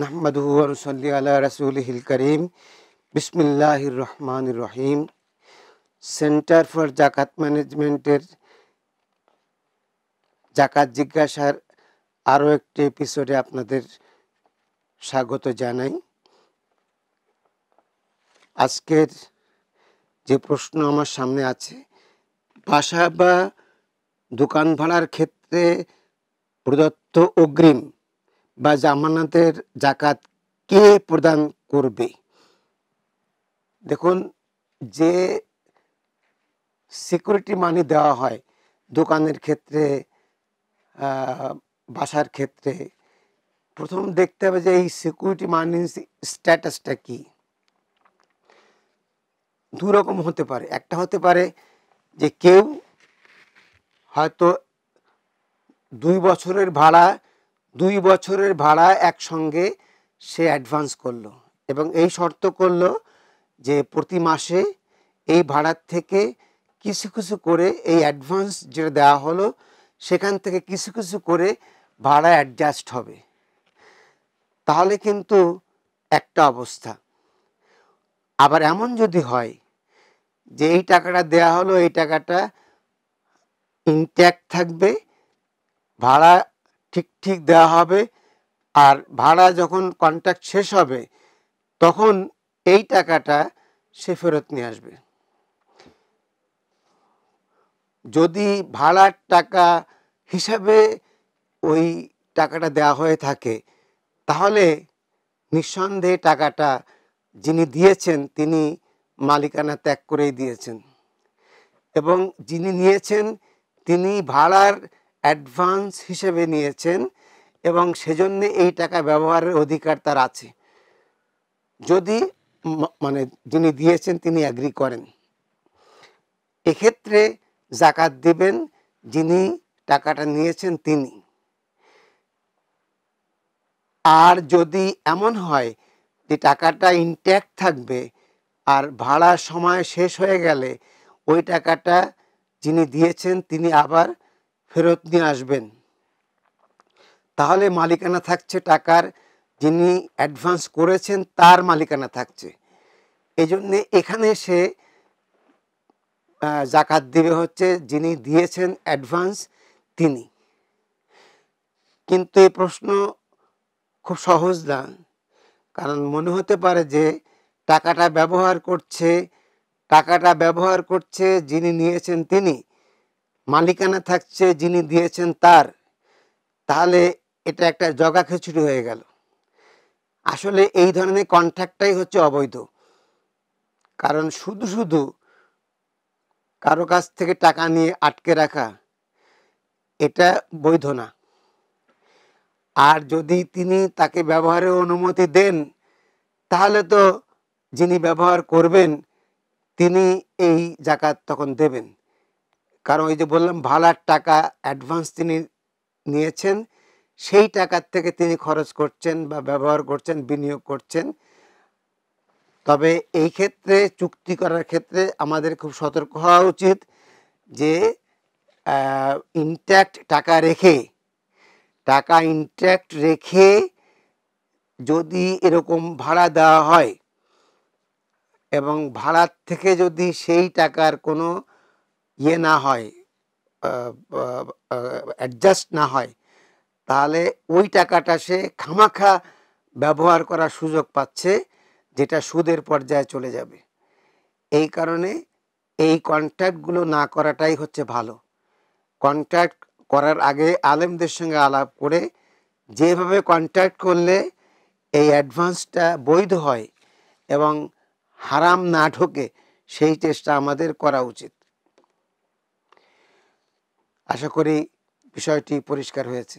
নাহমাদু রসল্লি আলা রাসুলহিল করিম বিসমিল্লাহির রহমান রহিম centre for জাকাত ম্যানেজমেন্টের জাকাত জিজ্ঞাসার আরও একটি এপিসোডে আপনাদের স্বাগত জানাই আজকের যে প্রশ্ন আমার সামনে আছে বাসা বা দোকান ভাড়ার ক্ষেত্রে প্রদত্ত অগ্রিম বা জামানাতের জাকাত কে প্রদান করবে দেখুন যে সিকিউরিটি মানি দেওয়া হয় দোকানের ক্ষেত্রে বাসার ক্ষেত্রে প্রথম দেখতে হবে যে এই সিকিউরিটি মানি স্ট্যাটাসটা কি দু রকম হতে পারে একটা হতে পারে যে কেউ হয়তো দুই বছরের ভাড়া দুই বছরের ভাড়া একসঙ্গে সে অ্যাডভান্স করলো এবং এই শর্ত করলো যে প্রতি মাসে এই ভাড়ার থেকে কিছু কিছু করে এই অ্যাডভান্স যেটা দেওয়া হলো সেখান থেকে কিছু কিছু করে ভাড়া অ্যাডজাস্ট হবে তাহলে কিন্তু একটা অবস্থা আবার এমন যদি হয় যে এই টাকাটা দেয়া হলো এই টাকাটা ইনট্যাক্ট থাকবে ভাড়া ঠিক ঠিক দেওয়া হবে আর ভাড়া যখন কন্ট্রাক্ট শেষ হবে তখন এই টাকাটা সে ফেরত নিয়ে আসবে যদি ভাড়ার টাকা হিসাবে ওই টাকাটা দেয়া হয়ে থাকে তাহলে নিঃসন্দেহে টাকাটা যিনি দিয়েছেন তিনি মালিকানা ত্যাগ করেই দিয়েছেন এবং যিনি নিয়েছেন তিনি ভাড়ার অ্যাডভান্স হিসেবে নিয়েছেন এবং সেজন্য এই টাকা ব্যবহারের অধিকার তার আছে যদি মানে যিনি দিয়েছেন তিনি অ্যাগ্রি করেন এক্ষেত্রে জাকাত দিবেন যিনি টাকাটা নিয়েছেন তিনি আর যদি এমন হয় যে টাকাটা ইনট্যাক্ট থাকবে আর ভাড়া সময় শেষ হয়ে গেলে ওই টাকাটা যিনি দিয়েছেন তিনি আবার ফেরত নিয়ে আসবেন তাহলে মালিকানা থাকছে টাকার যিনি অ্যাডভান্স করেছেন তার মালিকানা থাকছে এই জন্যে এখানে সে জাকাত দিবে হচ্ছে যিনি দিয়েছেন অ্যাডভান্স তিনি কিন্তু এই প্রশ্ন খুব সহজ না কারণ মনে হতে পারে যে টাকাটা ব্যবহার করছে টাকাটা ব্যবহার করছে যিনি নিয়েছেন তিনি মালিকানা থাকছে যিনি দিয়েছেন তার তাহলে এটা একটা জগা খিচুড়ি হয়ে গেল আসলে এই ধরনের কন্ট্রাক্টটাই হচ্ছে অবৈধ কারণ শুধু শুধু কারো কাছ থেকে টাকা নিয়ে আটকে রাখা এটা বৈধ না আর যদি তিনি তাকে ব্যবহারের অনুমতি দেন তাহলে তো যিনি ব্যবহার করবেন তিনি এই জাকাত তখন দেবেন কারণ ওই যে বললাম ভাড়ার টাকা অ্যাডভান্স তিনি নিয়েছেন সেই টাকার থেকে তিনি খরচ করছেন বা ব্যবহার করছেন বিনিয়োগ করছেন তবে এই ক্ষেত্রে চুক্তি করার ক্ষেত্রে আমাদের খুব সতর্ক হওয়া উচিত যে ইনট্যাক্ট টাকা রেখে টাকা ইনট্যাক্ট রেখে যদি এরকম ভাড়া দেওয়া হয় এবং ভাড়ার থেকে যদি সেই টাকার কোনো ইয়ে না হয় অ্যাডজাস্ট না হয় তাহলে ওই টাকাটা সে খামাখা ব্যবহার করার সুযোগ পাচ্ছে যেটা সুদের পর্যায়ে চলে যাবে এই কারণে এই কন্ট্যাক্টগুলো না করাটাই হচ্ছে ভালো কন্ট্যাক্ট করার আগে আলেমদের সঙ্গে আলাপ করে যেভাবে কন্ট্যাক্ট করলে এই অ্যাডভান্সটা বৈধ হয় এবং হারাম না ঢোকে সেই চেষ্টা আমাদের করা উচিত আশা করি বিষয়টি পরিষ্কার হয়েছে